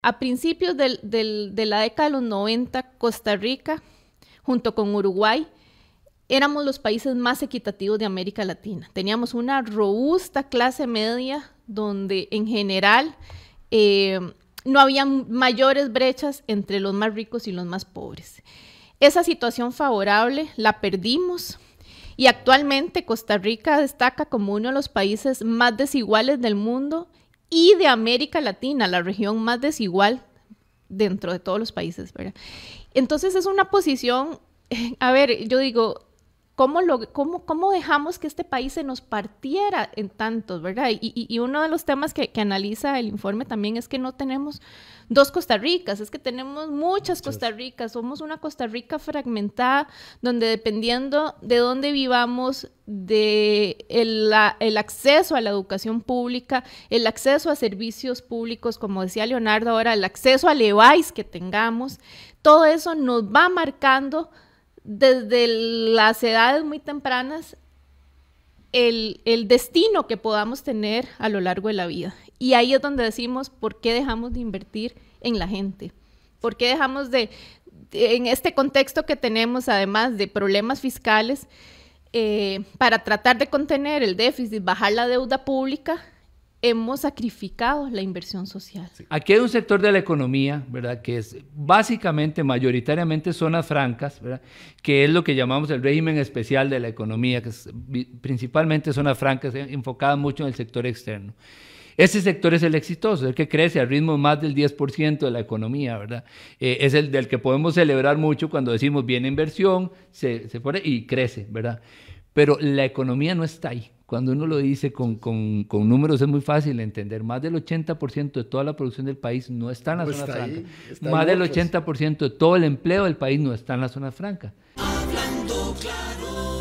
A principios de la década de los 90, Costa Rica, junto con Uruguay, éramos los países más equitativos de América Latina. Teníamos una robusta clase media donde en general eh, no había mayores brechas entre los más ricos y los más pobres. Esa situación favorable la perdimos y actualmente Costa Rica destaca como uno de los países más desiguales del mundo y de América Latina, la región más desigual dentro de todos los países, ¿verdad? Entonces es una posición, eh, a ver, yo digo, ¿Cómo, dejamos que este país se nos partiera en tantos, verdad? Y, uno de los temas que, analiza el informe también es que no tenemos dos Costa Ricas, es que tenemos muchas Costa Ricas, somos una Costa Rica fragmentada, donde dependiendo de dónde vivamos, de el, acceso a la educación pública, el acceso a servicios públicos, como decía Leonardo ahora, el acceso a levais que tengamos, todo eso nos va marcando desde las edades muy tempranas el, destino que podamos tener a lo largo de la vida. Y ahí es donde decimos por qué dejamos de invertir en la gente, por qué dejamos de, en este contexto que tenemos, además de problemas fiscales, eh, para tratar de contener el déficit, bajar la deuda pública, hemos sacrificado la inversión social. Aquí hay un sector de la economía, ¿verdad? Que es básicamente, mayoritariamente zonas francas, ¿verdad? Que es lo que llamamos el régimen especial de la economía, que es principalmente zonas francas eh, enfocadas mucho en el sector externo. Ese sector es el exitoso, es el que crece al ritmo más del 10% de la economía, ¿verdad? Eh, es el del que podemos celebrar mucho cuando decimos viene inversión, se pone y crece, ¿verdad? Pero la economía no está ahí cuando uno lo dice con, números es muy fácil entender. Más del 80% de toda la producción del país no está en la zona franca. Más del 80% de todo el empleo del país no está en la zona franca. claro.